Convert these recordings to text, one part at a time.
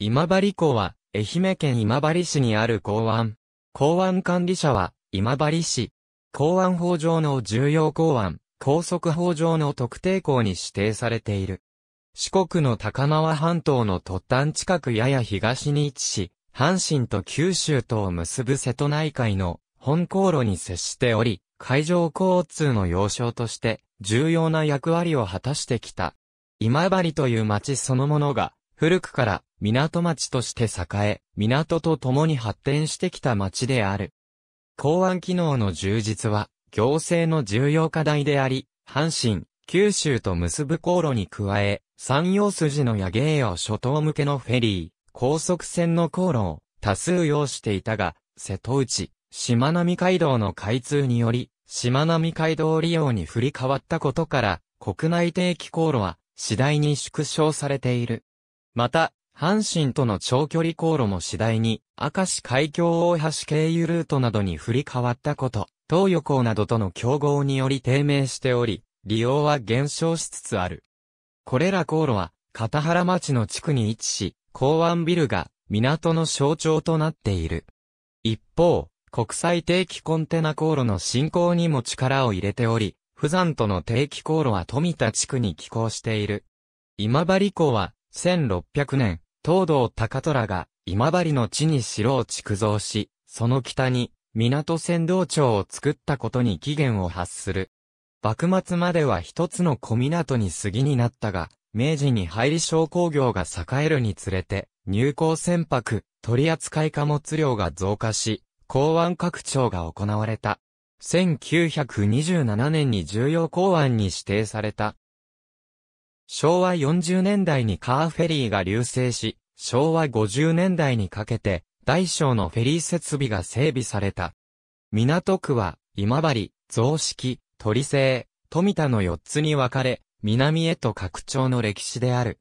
今治港は、愛媛県今治市にある港湾。港湾管理者は、今治市。港湾法上の重要港湾、高速法上の特定港に指定されている。四国の高輪半島の突端近くやや東に位置し、阪神と九州とを結ぶ瀬戸内海の本航路に接しており、海上交通の要衝として重要な役割を果たしてきた。今治という町そのものが古くから港町として栄え、港と共に発展してきた町である。港湾機能の充実は、行政の重要課題であり、阪神、九州と結ぶ航路に加え、山陽筋の野芸用諸島向けのフェリー、高速船の航路を多数要していたが、瀬戸内、しまなみ海道の開通により、しまなみ海道利用に振り変わったことから、国内定期航路は次第に縮小されている。また、阪神との長距離航路も次第に、明石海峡大橋経由ルートなどに振り変わったこと、東予港などとの競合により低迷しており、利用は減少しつつある。これら航路は、片原町の地区に位置し、港湾ビルが港の象徴となっている。一方、国際定期コンテナ航路の振興にも力を入れており、富山との定期航路は富田地区に寄港している。今治港は1600年、東道高虎が今治の地に城を築造し、その北に港船道町を作ったことに起源を発する。幕末までは一つの小港に過ぎになったが、明治に入り商工業が栄えるにつれて、入港船舶、取扱い貨物量が増加し、港湾拡張が行われた。1927年に重要港湾に指定された、昭和40年代にカーフェリーが流星し、昭和50年代にかけて、大小のフェリー設備が整備された。港区は、今治、増式、鳥製、富田の4つに分かれ、南へと拡張の歴史である。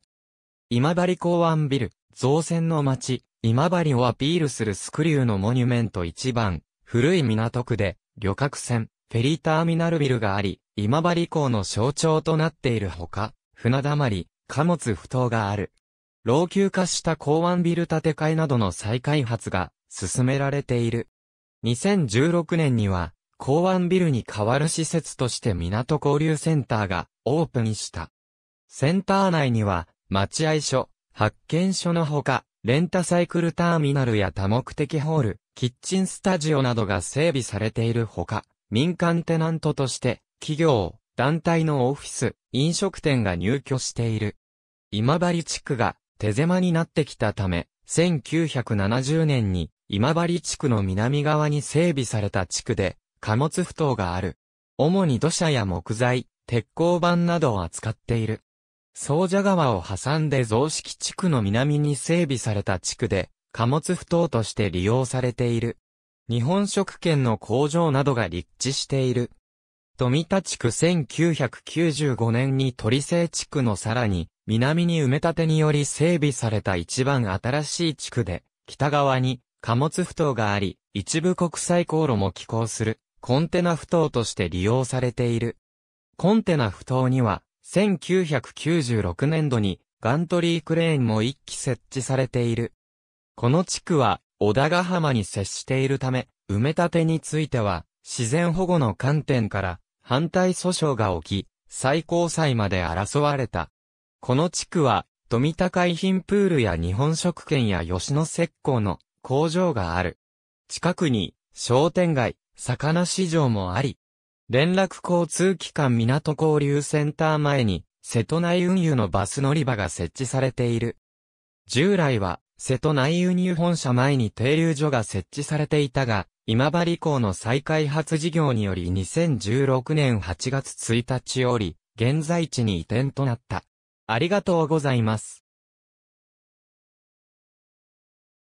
今治港湾ビル、造船の町、今治をアピールするスクリューのモニュメント1番、古い港区で、旅客船、フェリーターミナルビルがあり、今治港の象徴となっているほか、船だまり、貨物不当がある。老朽化した港湾ビル建て替えなどの再開発が進められている。2016年には、港湾ビルに代わる施設として港交流センターがオープンした。センター内には、待合所、発見所のほか、レンタサイクルターミナルや多目的ホール、キッチンスタジオなどが整備されているほか、民間テナントとして、企業、団体のオフィス、飲食店が入居している。今治地区が手狭になってきたため、1970年に今治地区の南側に整備された地区で貨物不当がある。主に土砂や木材、鉄鋼板などを扱っている。総社川を挟んで増式地区の南に整備された地区で貨物不当として利用されている。日本食券の工場などが立地している。富田地区1995年に鳥製地区のさらに、南に埋め立てにより整備された一番新しい地区で、北側に貨物埠頭があり、一部国際航路も寄港する、コンテナ埠頭として利用されている。コンテナ埠頭には、1996年度にガントリークレーンも1機設置されている。この地区は、小田ヶ浜に接しているため、埋め立てについては、自然保護の観点から、反対訴訟が起き、最高裁まで争われた。この地区は、富田海浜プールや日本食券や吉野石膏の工場がある。近くに商店街、魚市場もあり、連絡交通機関港交流センター前に瀬戸内運輸のバス乗り場が設置されている。従来は瀬戸内運輸本社前に停留所が設置されていたが、今治港の再開発事業により2016年8月1日より、現在地に移転となった。ありがとうございます。